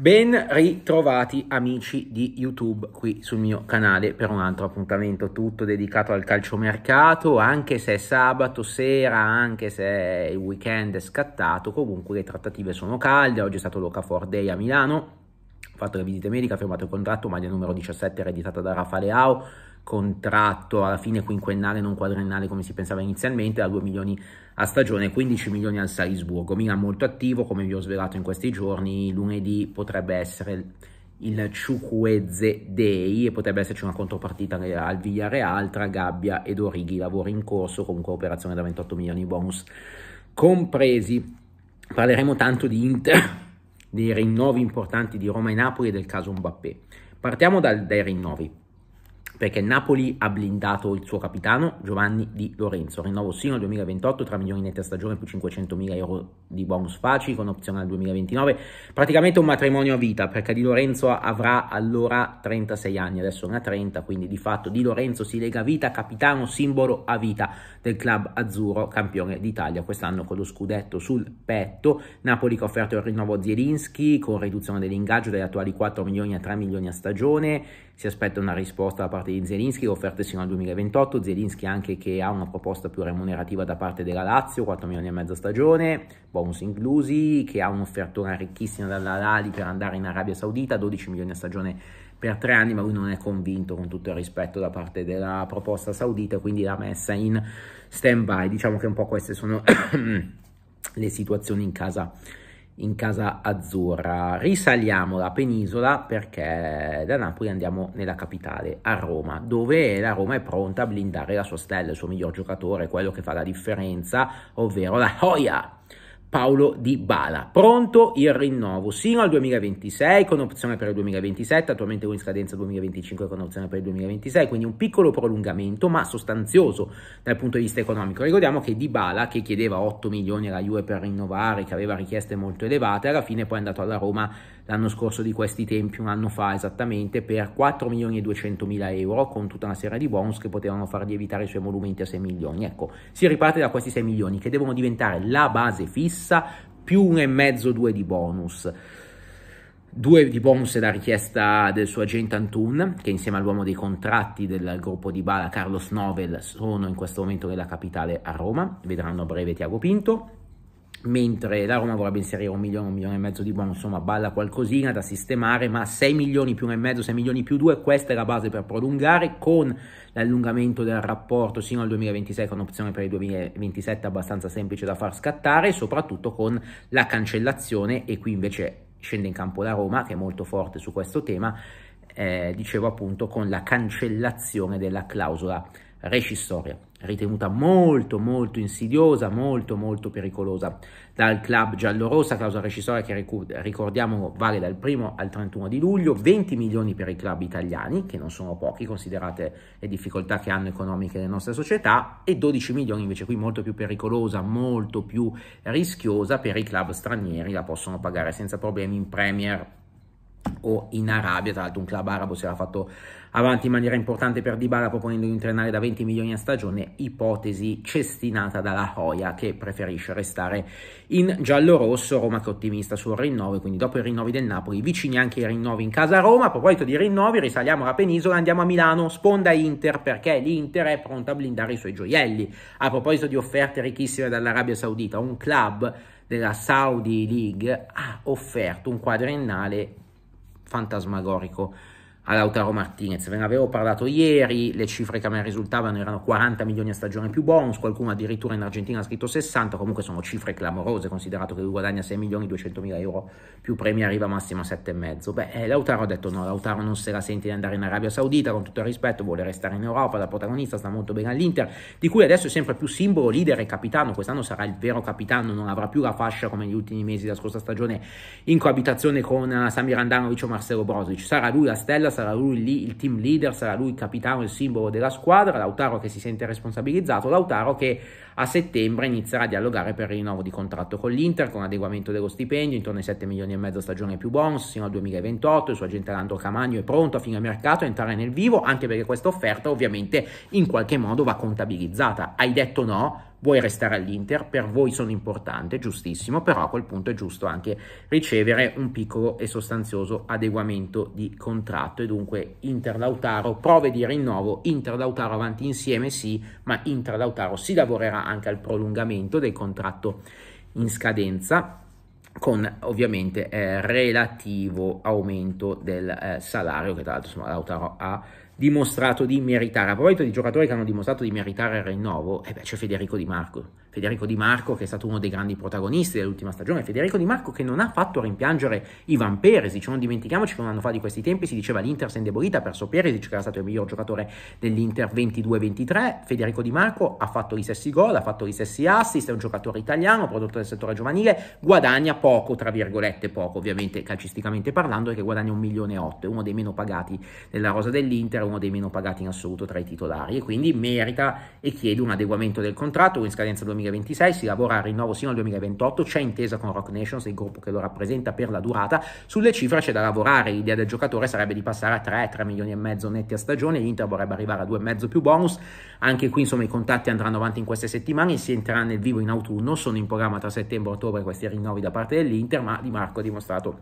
Ben ritrovati amici di YouTube qui sul mio canale per un altro appuntamento tutto dedicato al calciomercato, anche se è sabato sera, anche se il weekend è scattato, comunque le trattative sono calde, oggi è stato Loca For Day a Milano, fatto le visite mediche, ha firmato il contratto, maglia numero 17 ereditata da Rafaleao, contratto alla fine quinquennale non quadriennale come si pensava inizialmente da 2 milioni a stagione 15 milioni al Salisburgo Milan molto attivo come vi ho svelato in questi giorni lunedì potrebbe essere il Ciucueze Day e potrebbe esserci una contropartita al Villarreal tra Gabbia ed Orighi lavori in corso comunque operazione da 28 milioni bonus compresi parleremo tanto di Inter dei rinnovi importanti di Roma e Napoli e del caso Mbappé partiamo dal, dai rinnovi perché Napoli ha blindato il suo capitano Giovanni Di Lorenzo, rinnovo sino al 2028, 3 milioni netti a stagione più 500 mila euro di bonus faci con opzione al 2029, praticamente un matrimonio a vita perché Di Lorenzo avrà allora 36 anni, adesso ne ha 30, quindi di fatto Di Lorenzo si lega a vita, capitano simbolo a vita del club azzurro campione d'Italia quest'anno con lo scudetto sul petto, Napoli che ha offerto il rinnovo a Zielinski con riduzione dell'ingaggio dagli attuali 4 milioni a 3 milioni a stagione, si aspetta una risposta da parte parte di Zelinski, offerte sino al 2028, Zelinski anche che ha una proposta più remunerativa da parte della Lazio, 4 milioni e mezza stagione, bonus inclusi, che ha un'offertura ricchissima dalla Lali per andare in Arabia Saudita, 12 milioni a stagione per tre anni, ma lui non è convinto con tutto il rispetto da parte della proposta saudita, quindi l'ha messa in stand by. Diciamo che un po' queste sono le situazioni in casa in casa azzurra. Risaliamo la penisola perché da Napoli andiamo nella capitale, a Roma, dove la Roma è pronta a blindare la sua stella, il suo miglior giocatore, quello che fa la differenza, ovvero la Hoya. Paolo Di Bala. Pronto il rinnovo sino al 2026 con opzione per il 2027, attualmente con scadenza 2025 con opzione per il 2026, quindi un piccolo prolungamento ma sostanzioso dal punto di vista economico. Ricordiamo che Di Bala che chiedeva 8 milioni alla Juve per rinnovare, che aveva richieste molto elevate, alla fine poi è andato alla Roma l'anno scorso di questi tempi, un anno fa esattamente, per 4 milioni e 200 mila euro con tutta una serie di bonus che potevano fargli evitare i suoi monumenti a 6 milioni. Ecco, si riparte da questi 6 milioni che devono diventare la base fissa fissa più mezzo due di bonus. due di bonus è la richiesta del suo agente Antun, che insieme all'uomo dei contratti del gruppo di Bala Carlos Novel sono in questo momento nella capitale a Roma, vedranno a breve Tiago Pinto mentre la Roma vorrebbe inserire un milione, un milione e mezzo di buono, insomma balla qualcosina da sistemare, ma 6 milioni più e mezzo, 6 milioni più due, questa è la base per prolungare con l'allungamento del rapporto sino al 2026 con opzione per il 2027 abbastanza semplice da far scattare soprattutto con la cancellazione e qui invece scende in campo la Roma che è molto forte su questo tema, eh, dicevo appunto con la cancellazione della clausola rescissoria, ritenuta molto molto insidiosa, molto molto pericolosa dal club giallorossa, causa rescissoria che ricordiamo vale dal 1 al 31 di luglio, 20 milioni per i club italiani, che non sono pochi considerate le difficoltà che hanno economiche le nostre società, e 12 milioni invece qui molto più pericolosa, molto più rischiosa per i club stranieri, la possono pagare senza problemi in Premier o in Arabia, tra l'altro un club arabo si era fatto avanti in maniera importante per Dybala proponendogli un triennale da 20 milioni a stagione, ipotesi cestinata dalla Hoya che preferisce restare in giallo-rosso, Roma che è ottimista sul rinnovo, quindi dopo i rinnovi del Napoli vicini anche i rinnovi in casa Roma, a proposito di rinnovi risaliamo la penisola e andiamo a Milano, sponda Inter perché l'Inter è pronta a blindare i suoi gioielli, a proposito di offerte ricchissime dall'Arabia Saudita, un club della Saudi League ha offerto un quadriennale fantasmagorico a Lautaro Martinez. Ve ne avevo parlato ieri, le cifre che a me risultavano erano 40 milioni a stagione più bonus, qualcuno addirittura in Argentina ha scritto 60, comunque sono cifre clamorose, considerato che lui guadagna 6 milioni 200 mila euro, più premi arriva massimo a 7,5. Beh, eh, Lautaro ha detto no, Lautaro non se la sente di andare in Arabia Saudita, con tutto il rispetto, vuole restare in Europa, da protagonista, sta molto bene all'Inter, di cui adesso è sempre più simbolo, leader e capitano, quest'anno sarà il vero capitano, non avrà più la fascia come negli ultimi mesi della scorsa stagione in coabitazione con eh, Samir Andanovic o Marcelo Brozovic, sarà lui la stella, sarà sarà lui lì il team leader, sarà lui il capitano, il simbolo della squadra, Lautaro che si sente responsabilizzato, Lautaro che a settembre inizierà a dialogare per il rinnovo di contratto con l'Inter con adeguamento dello stipendio intorno ai 7 milioni e mezzo stagione più bonus fino al 2028. Il suo agente Lando Camagno è pronto a fine mercato a entrare nel vivo anche perché questa offerta ovviamente in qualche modo va contabilizzata. Hai detto no, vuoi restare all'Inter, per voi sono importante, giustissimo, però a quel punto è giusto anche ricevere un piccolo e sostanzioso adeguamento di contratto e dunque Inter Lautaro prove di rinnovo, Inter Lautaro avanti insieme sì, ma Inter Lautaro si lavorerà anche al prolungamento del contratto in scadenza con ovviamente eh, relativo aumento del eh, salario che tra l'altro insomma, Lautaro ha dimostrato di meritare. A proposito di giocatori che hanno dimostrato di meritare il rinnovo, eh beh, c'è Federico Di Marco. Federico Di Marco che è stato uno dei grandi protagonisti dell'ultima stagione. Federico Di Marco che non ha fatto rimpiangere Ivan Peresic. Non dimentichiamoci che un anno fa di questi tempi si diceva l'Inter si è indebolita, ha perso Peresic che era stato il miglior giocatore dell'Inter 22-23. Federico Di Marco ha fatto gli stessi gol, ha fatto gli stessi assist, è un giocatore italiano, prodotto del settore giovanile, guadagna poco, tra virgolette poco ovviamente calcisticamente parlando, e guadagna un milione e otto, è uno dei meno pagati della rosa dell'Inter, uno dei meno pagati in assoluto tra i titolari e quindi merita e chiede un adeguamento del contratto in scadenza 2026, si lavora al rinnovo sino al 2028, c'è intesa con Rock Nations, il gruppo che lo rappresenta per la durata, sulle cifre c'è da lavorare, l'idea del giocatore sarebbe di passare a 3, 3 milioni e mezzo netti a stagione, l'Inter vorrebbe arrivare a 2,5 più bonus, anche qui insomma i contatti andranno avanti in queste settimane, si entrerà nel vivo in autunno, sono in programma tra settembre e ottobre questi rinnovi da parte dell'Inter, ma Di Marco ha dimostrato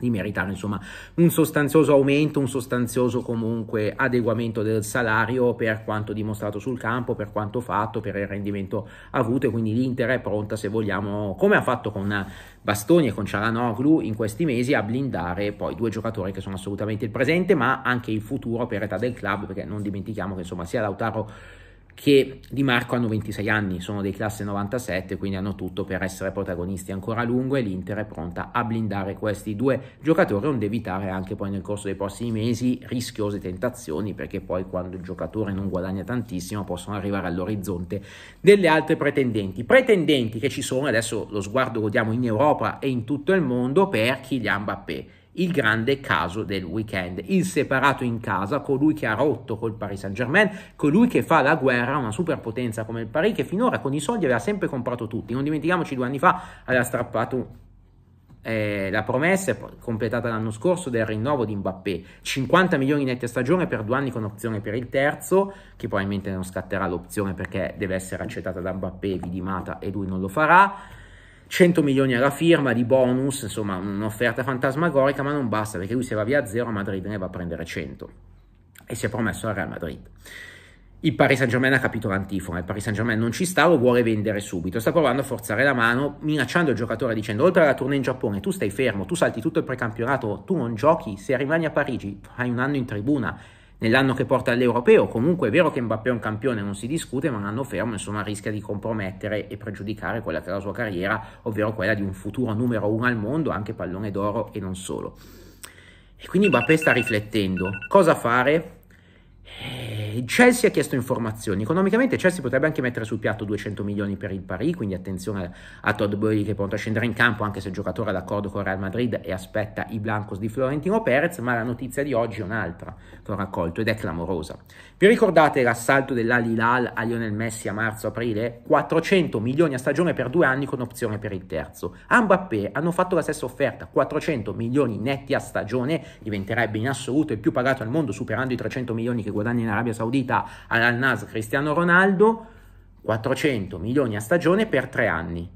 di meritare insomma un sostanzioso aumento, un sostanzioso comunque adeguamento del salario per quanto dimostrato sul campo, per quanto fatto, per il rendimento avuto e quindi l'Inter è pronta se vogliamo, come ha fatto con Bastoni e con Cialanoglu in questi mesi a blindare poi due giocatori che sono assolutamente il presente ma anche il futuro per età del club perché non dimentichiamo che insomma sia Lautaro che Di Marco hanno 26 anni, sono dei classe 97, quindi hanno tutto per essere protagonisti ancora a lungo e l'Inter è pronta a blindare questi due giocatori, onde evitare anche poi nel corso dei prossimi mesi rischiose tentazioni, perché poi quando il giocatore non guadagna tantissimo possono arrivare all'orizzonte delle altre pretendenti. Pretendenti che ci sono, adesso lo sguardo lo diamo in Europa e in tutto il mondo per Kylian Mbappé il grande caso del weekend, il separato in casa, colui che ha rotto col Paris Saint Germain, colui che fa la guerra a una superpotenza come il Paris che finora con i soldi aveva sempre comprato tutti, non dimentichiamoci due anni fa aveva strappato eh, la promessa completata l'anno scorso del rinnovo di Mbappé 50 milioni netti a stagione per due anni con opzione per il terzo che probabilmente non scatterà l'opzione perché deve essere accettata da Mbappé vidimata e lui non lo farà 100 milioni alla firma di bonus, insomma un'offerta fantasmagorica, ma non basta perché lui se va via a zero a Madrid ne va a prendere 100 e si è promesso al Real Madrid. Il Paris Saint Germain ha capito l'antifona, il Paris Saint Germain non ci sta, lo vuole vendere subito, sta provando a forzare la mano, minacciando il giocatore dicendo oltre alla tournée in Giappone tu stai fermo, tu salti tutto il precampionato, tu non giochi, se rimani a Parigi hai un anno in tribuna, nell'anno che porta all'Europeo. Comunque è vero che Mbappé è un campione, non si discute, ma un anno fermo insomma rischia di compromettere e pregiudicare quella che è la sua carriera, ovvero quella di un futuro numero uno al mondo, anche pallone d'oro e non solo. E quindi Mbappé sta riflettendo cosa fare. Eh, il Chelsea ha chiesto informazioni, economicamente Chelsea potrebbe anche mettere sul piatto 200 milioni per il Paris, quindi attenzione a Todd Bowie che è pronto a scendere in campo anche se il giocatore è d'accordo con Real Madrid e aspetta i Blancos di Florentino Perez, ma la notizia di oggi è un'altra che ho raccolto ed è clamorosa. Vi ricordate l'assalto dell'Alilal a Lionel Messi a marzo-aprile? 400 milioni a stagione per due anni con opzione per il terzo. A Mbappé hanno fatto la stessa offerta, 400 milioni netti a stagione, diventerebbe in assoluto il più pagato al mondo superando i 300 milioni che guadagna in Arabia Saudita Saudita al Nas Cristiano Ronaldo, 400 milioni a stagione per tre anni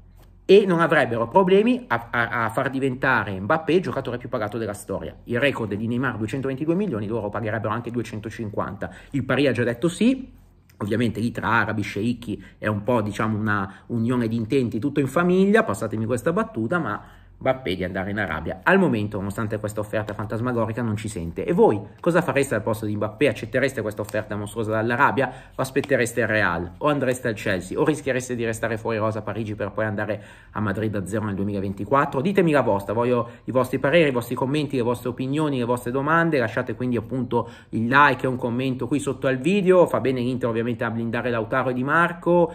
e non avrebbero problemi a, a, a, far diventare Mbappé il giocatore più pagato della storia. Il record di Neymar 222 milioni, loro pagherebbero anche 250. Il Pari ha già detto sì, Ovviamente lì tra arabi, sceicchi è un po' diciamo una unione di intenti, tutto in famiglia, passatemi questa battuta, ma Mbappé di andare in Arabia. Al momento, nonostante questa offerta fantasmagorica, non ci sente. E voi cosa fareste al posto di Mbappé? Accettereste questa offerta mostruosa dall'Arabia? O aspettereste il Real? O andreste al Chelsea? O rischiereste di restare fuori rosa a Parigi per poi andare a Madrid a zero nel 2024? Ditemi la vostra, voglio i vostri pareri, i vostri commenti, le vostre opinioni, le vostre domande. Lasciate quindi appunto il like e un commento qui sotto al video. Fa bene l'Inter ovviamente a blindare Lautaro e Di Marco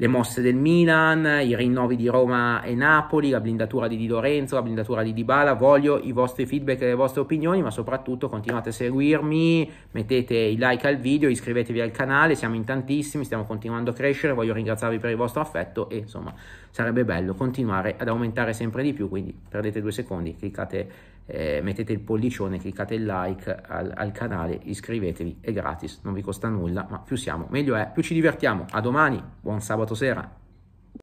le mosse del Milan, i rinnovi di Roma e Napoli, la blindatura di Di Lorenzo, la blindatura di Dybala, voglio i vostri feedback e le vostre opinioni, ma soprattutto continuate a seguirmi, mettete i like al video, iscrivetevi al canale, siamo in tantissimi, stiamo continuando a crescere, voglio ringraziarvi per il vostro affetto e insomma sarebbe bello continuare ad aumentare sempre di più, quindi perdete due secondi, cliccate eh, mettete il pollicione, cliccate il like al, al canale, iscrivetevi, è gratis, non vi costa nulla, ma più siamo, meglio è, più ci divertiamo. A domani, buon sabato sera.